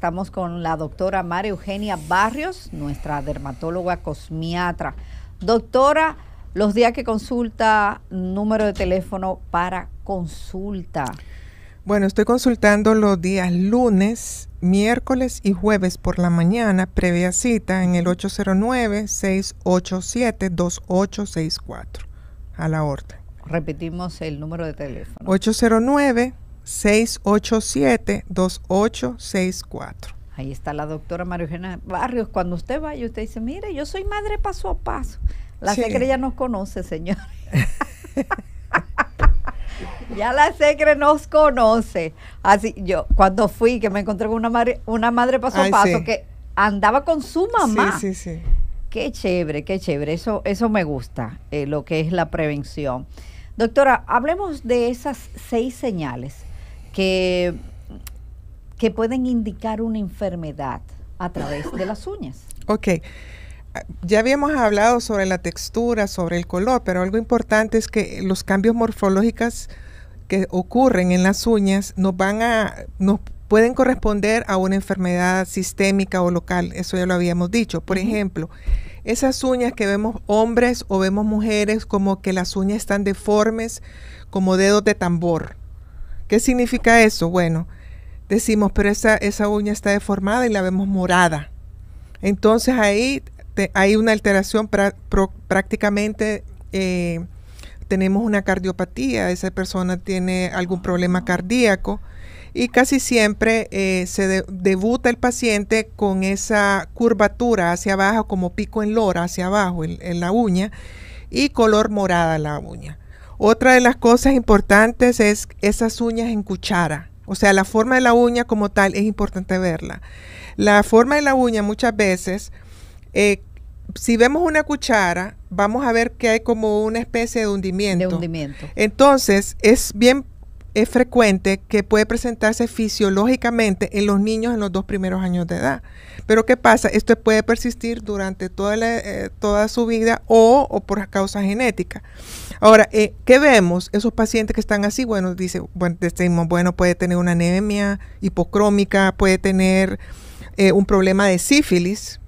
Estamos con la doctora María Eugenia Barrios, nuestra dermatóloga cosmiatra. Doctora, los días que consulta, número de teléfono para consulta. Bueno, estoy consultando los días lunes, miércoles y jueves por la mañana, previa cita en el 809-687-2864. A la orden. Repetimos el número de teléfono. 809 687-2864. Ahí está la doctora María Barrios. Cuando usted vaya, usted dice, mire, yo soy madre paso a paso. La secre ya nos conoce, señor. ya la secre nos conoce. Así, yo cuando fui, que me encontré con una madre, una madre paso a paso que andaba con su mamá. Sí, sí, sí. Qué chévere, qué chévere. Eso, eso me gusta, eh, lo que es la prevención. Doctora, hablemos de esas seis señales que, que pueden indicar una enfermedad a través de las uñas. Ok. Ya habíamos hablado sobre la textura, sobre el color, pero algo importante es que los cambios morfológicos que ocurren en las uñas nos van a, nos pueden corresponder a una enfermedad sistémica o local, eso ya lo habíamos dicho. Por ejemplo, esas uñas que vemos hombres o vemos mujeres como que las uñas están deformes como dedos de tambor. ¿Qué significa eso? Bueno, decimos, pero esa, uña está deformada y la vemos morada. Entonces ahí hay una alteración prácticamente. Eh, tenemos una cardiopatía, esa persona tiene algún problema ah. cardíaco y casi siempre eh, se debuta el paciente con esa curvatura hacia abajo como pico en lora hacia abajo en, en la uña y color morada la uña. Otra de las cosas importantes es esas uñas en cuchara. O sea, la forma de la uña como tal es importante verla. La forma de la uña muchas veces, eh, si vemos una cuchara, vamos a ver que hay como una especie de hundimiento. De hundimiento. Entonces, es bien es frecuente que puede presentarse fisiológicamente en los niños en los dos primeros años de edad. Pero ¿qué pasa? Esto puede persistir durante toda, eh, toda su vida o, por causa genética. Ahora, eh, ¿qué vemos? Esos pacientes que están así, bueno, dice, bueno, bueno, puede tener una anemia hipocrómica, puede tener eh, un problema de sífilis,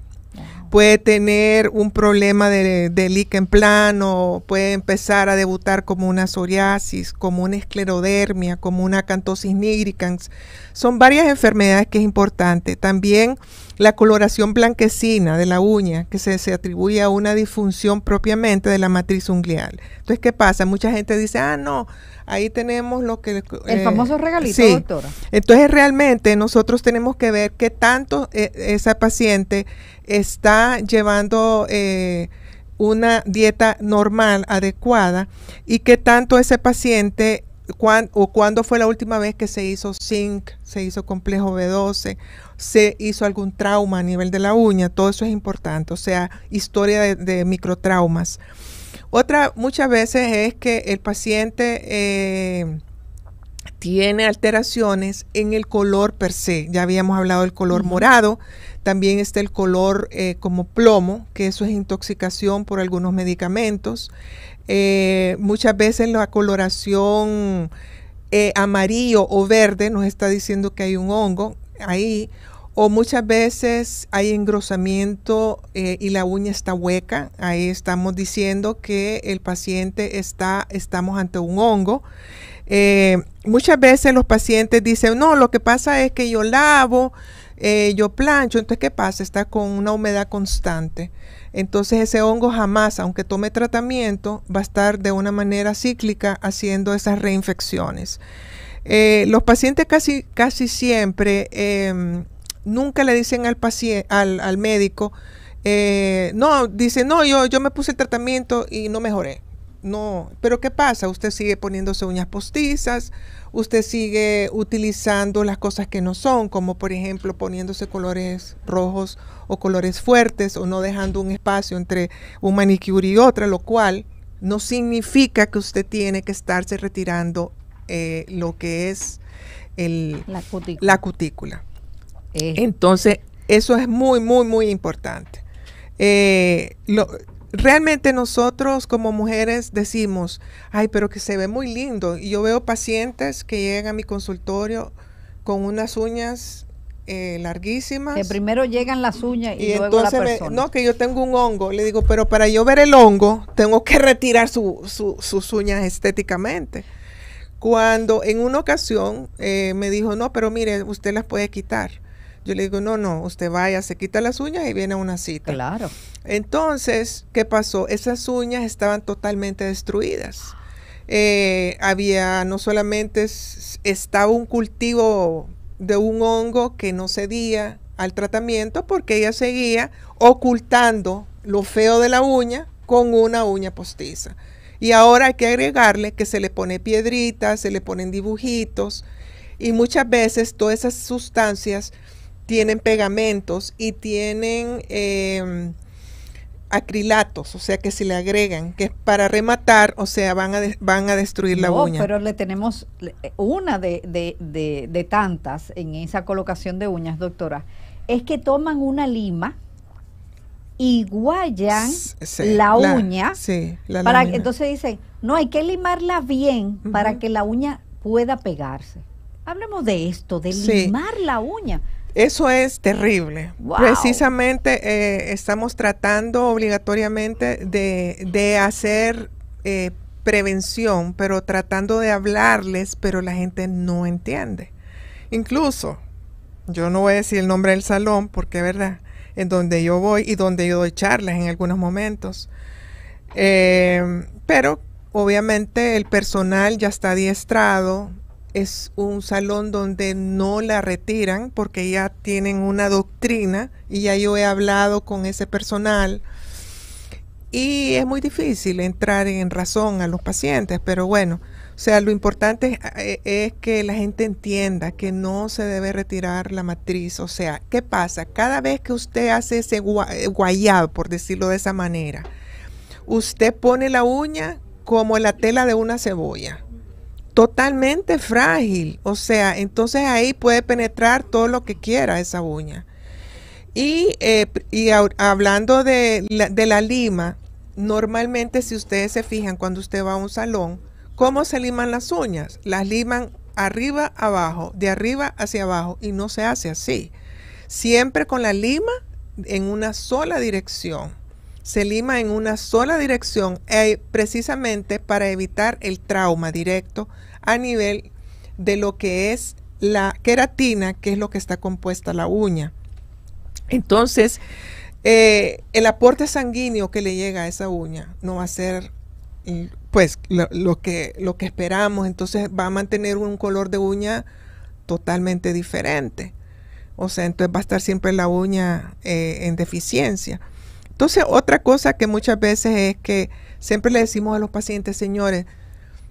puede tener un problema de, de líquen plano, puede empezar a debutar como una psoriasis, como una esclerodermia, como una acantosis nigricans. Son varias enfermedades que es importante. También la coloración blanquecina de la uña, que se, atribuye a una disfunción propiamente de la matriz unglial. Entonces, ¿qué pasa? Mucha gente dice, ah, no, ahí tenemos lo que... El eh, famoso regalito, sí. Entonces, realmente nosotros tenemos que ver qué tanto eh, esa paciente está llevando eh, una dieta normal, adecuada, y qué tanto ese paciente o cuándo fue la última vez que se hizo zinc, se hizo complejo B12, se hizo algún trauma a nivel de la uña, todo eso es importante, o sea, historia de, microtraumas. Otra muchas veces es que el paciente... Eh, tiene alteraciones en el color per se. Ya habíamos hablado del color morado, también está el color eh, como plomo, que eso es intoxicación por algunos medicamentos. Eh, muchas veces la coloración eh, amarillo o verde nos está diciendo que hay un hongo ahí o muchas veces hay engrosamiento eh, y la uña está hueca. Ahí estamos diciendo que el paciente está, estamos ante un hongo. Eh, muchas veces los pacientes dicen, no, lo que pasa es que yo lavo, eh, yo plancho, entonces ¿qué pasa? Está con una humedad constante. Entonces ese hongo jamás, aunque tome tratamiento, va a estar de una manera cíclica haciendo esas reinfecciones. los pacientes casi, casi siempre em, nunca le dicen al al, médico, eh, no, dice, no, yo, yo me puse el tratamiento y no mejoré. No, pero ¿qué pasa? Usted sigue poniéndose uñas postizas, usted sigue utilizando las cosas que no son, como por ejemplo poniéndose colores rojos o colores fuertes o no dejando un espacio entre un manicure y otra, lo cual no significa que usted tiene que estarse retirando eh, lo que es el, La cutícula. Eh. Entonces, eso es muy, muy, muy importante. Eh, realmente nosotros como mujeres decimos, ay, pero que se ve muy lindo. Y yo veo pacientes que llegan a mi consultorio con unas uñas eh, larguísimas. Que primero llegan las uñas y, luego la persona. no, que yo tengo un hongo. Le digo, pero para yo ver el hongo, tengo que retirar su, su, sus uñas estéticamente. Cuando en una ocasión me dijo, no, pero mire, usted las puede quitar. Yo le digo, no, no, usted vaya, se quita las uñas y viene a una cita. Claro. Entonces, ¿qué pasó? Esas uñas estaban totalmente destruidas. Eh, había no solamente estaba un cultivo de un hongo que no cedía al tratamiento porque ella seguía ocultando lo feo de la uña con una uña postiza. Y ahora hay que agregarle que se le pone piedritas, se le ponen dibujitos y muchas veces todas esas sustancias tienen pegamentos y tienen em, acrilatos, o sea que si le agregan, que es para rematar, o sea, van a, van a destruir la uña. Pero le tenemos eh, una de, tantas en esa colocación de uñas, doctora, es que toman una lima y guayan la uña. para, entonces dicen, no, hay que limarla bien para que la uña pueda pegarse. Hablemos de esto, de limar la uña. Eso es terrible. Precisamente eh, estamos tratando obligatoriamente de, de hacer eh, prevención, pero tratando de hablarles, pero la gente no entiende. Incluso, yo no voy a decir el nombre del salón, porque es verdad, en donde yo voy y donde yo doy charlas en algunos momentos. Eh, pero obviamente el personal ya está adiestrado, es un salón donde no la retiran porque ya tienen una doctrina y ya yo he hablado con ese personal y es muy difícil entrar en razón a los pacientes, pero bueno, o sea, lo importante es, eh, que la gente entienda que no se debe retirar la matriz, o sea, ¿qué pasa? Cada vez que usted hace ese eh, guayab, por decirlo de esa manera, usted pone la uña como la tela de una cebolla totalmente frágil. O sea, entonces ahí puede penetrar todo lo que quiera esa uña. Y, eh, y hablando de la, de la, lima, normalmente si ustedes se fijan cuando usted va a un salón, ¿cómo se liman las uñas? Las liman arriba, abajo, de arriba hacia abajo y no se hace así. Siempre con la lima en una sola dirección se lima en una sola dirección eh, precisamente para evitar el trauma directo a nivel de lo que es la queratina, que es lo que está compuesta la uña. Entonces, eh, el aporte sanguíneo que le llega a esa uña no va a ser pues lo, que, lo que esperamos, entonces va a mantener un color de uña totalmente diferente. O sea, entonces va a estar siempre la uña eh, en deficiencia. Entonces, otra cosa que muchas veces es que siempre le decimos a los pacientes, señores,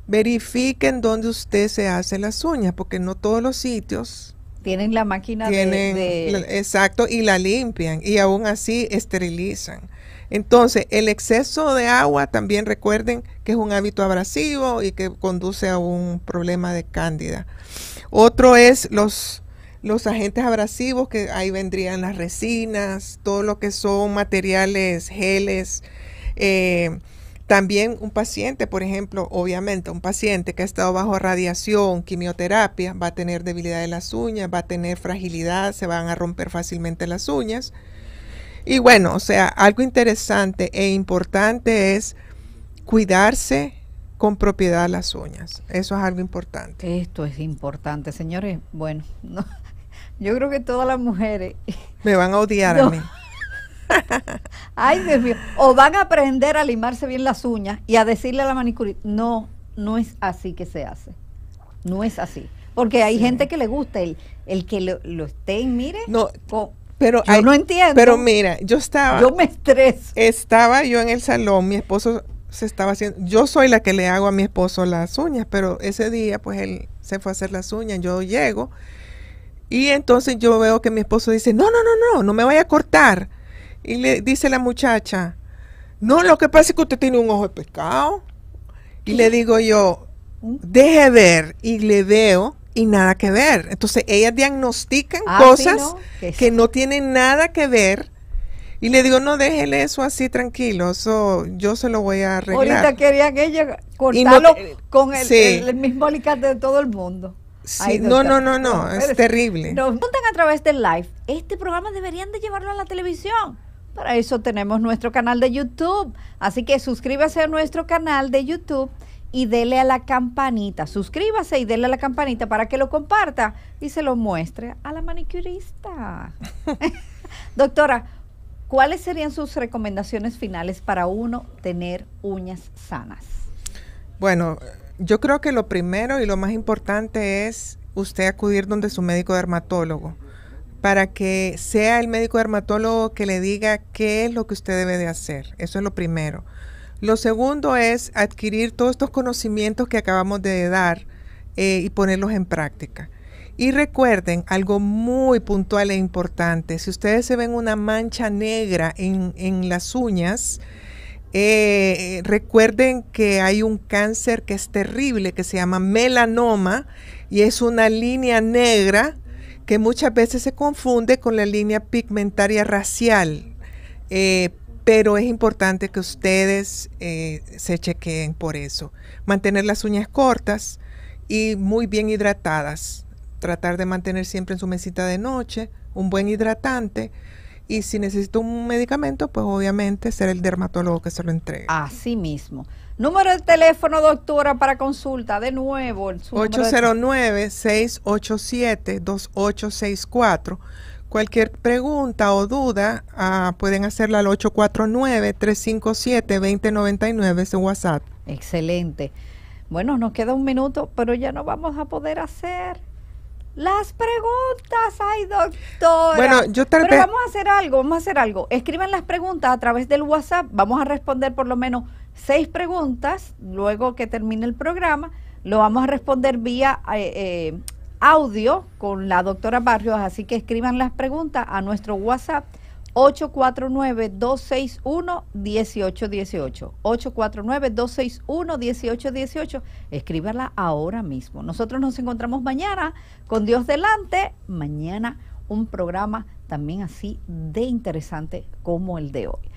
verifiquen dónde usted se hace las uñas, porque no todos los sitios tienen la máquina de, exacto y la limpian y aún así esterilizan. Entonces, el exceso de agua también recuerden que es un hábito abrasivo y que conduce a un problema de cándida. Otro es los los agentes abrasivos, que ahí vendrían las resinas, todo lo que son materiales, geles. Eh, también un paciente, por ejemplo, obviamente, un paciente que ha estado bajo radiación, quimioterapia, va a tener debilidad de las uñas, va a tener fragilidad, se van a romper fácilmente las uñas. Y bueno, o sea, algo interesante e importante es cuidarse con propiedad las uñas. Eso es algo importante. Esto es importante, señores. Bueno, no, yo creo que todas las mujeres. Me van a odiar a mí. Ay, Dios mío. O van a aprender a limarse bien las uñas y a decirle a la manicurista, no, no es así que se hace. No es así. Porque hay gente que le gusta el, el que lo, esté y mire. No, pero yo no entiendo. Pero mira, yo estaba. Yo me estreso. Estaba yo en el salón, mi esposo se estaba haciendo. Yo soy la que le hago a mi esposo las uñas, pero ese día, pues él se fue a hacer las uñas. Yo llego y entonces yo veo que mi esposo dice, no, no, no, no, no me vaya a cortar. Y le dice la muchacha, no, lo que pasa es que usted tiene un ojo de pescado. Y le digo yo, deje ver y le veo y nada que ver. Entonces ellas diagnostican ah, cosas que no tienen nada que ver. Y le digo, no, déjele eso así tranquilo, eso yo se lo voy a arreglar. Ahorita querían ella cortarlo con el, el mismo alicate de todo el mundo no, no, no, no, es terrible. Nos preguntan a través del live. Este programa deberían de llevarlo a la televisión. Para eso tenemos nuestro canal de YouTube. Así que suscríbase a nuestro canal de YouTube y dele a la campanita. Suscríbase y dele a la campanita para que lo comparta y se lo muestre a la manicurista. Doctora, ¿cuáles serían sus recomendaciones finales para uno tener uñas sanas? Bueno, yo creo que lo primero y lo más importante es usted acudir donde su médico dermatólogo para que sea el médico dermatólogo que le diga qué es lo que usted debe de hacer. Eso es lo primero. Lo segundo es adquirir todos estos conocimientos que acabamos de dar eh, y ponerlos en práctica. Y recuerden algo muy puntual e importante. Si ustedes se ven una mancha negra en, en las uñas, eh, recuerden que hay un cáncer que es terrible, que se llama melanoma, y es una línea negra que muchas veces se confunde con la línea pigmentaria racial. Eh, pero es importante que ustedes eh, se chequeen por eso. Mantener las uñas cortas y muy bien hidratadas. Tratar de mantener siempre en su mesita de noche un buen hidratante y si necesito un medicamento, pues obviamente ser el dermatólogo que se lo entregue. Así mismo. Número de teléfono, doctora, para consulta, de nuevo. 809-687-2864. Cualquier pregunta o duda ah, pueden hacerla al 849-357-2099, ese WhatsApp. Excelente. Bueno, nos queda un minuto, pero ya no vamos a poder hacer las preguntas, ay doctora. Bueno, yo Pero vamos a hacer algo, vamos a hacer algo. Escriban las preguntas a través del WhatsApp. Vamos a responder por lo menos seis preguntas. Luego que termine el programa, lo vamos a responder vía eh, eh, audio con la doctora Barrios. Así que escriban las preguntas a nuestro WhatsApp 849-261-1818. 849-261-1818. Escríbala ahora mismo. Nosotros nos encontramos mañana con Dios delante. Mañana un programa también así de interesante como el de hoy.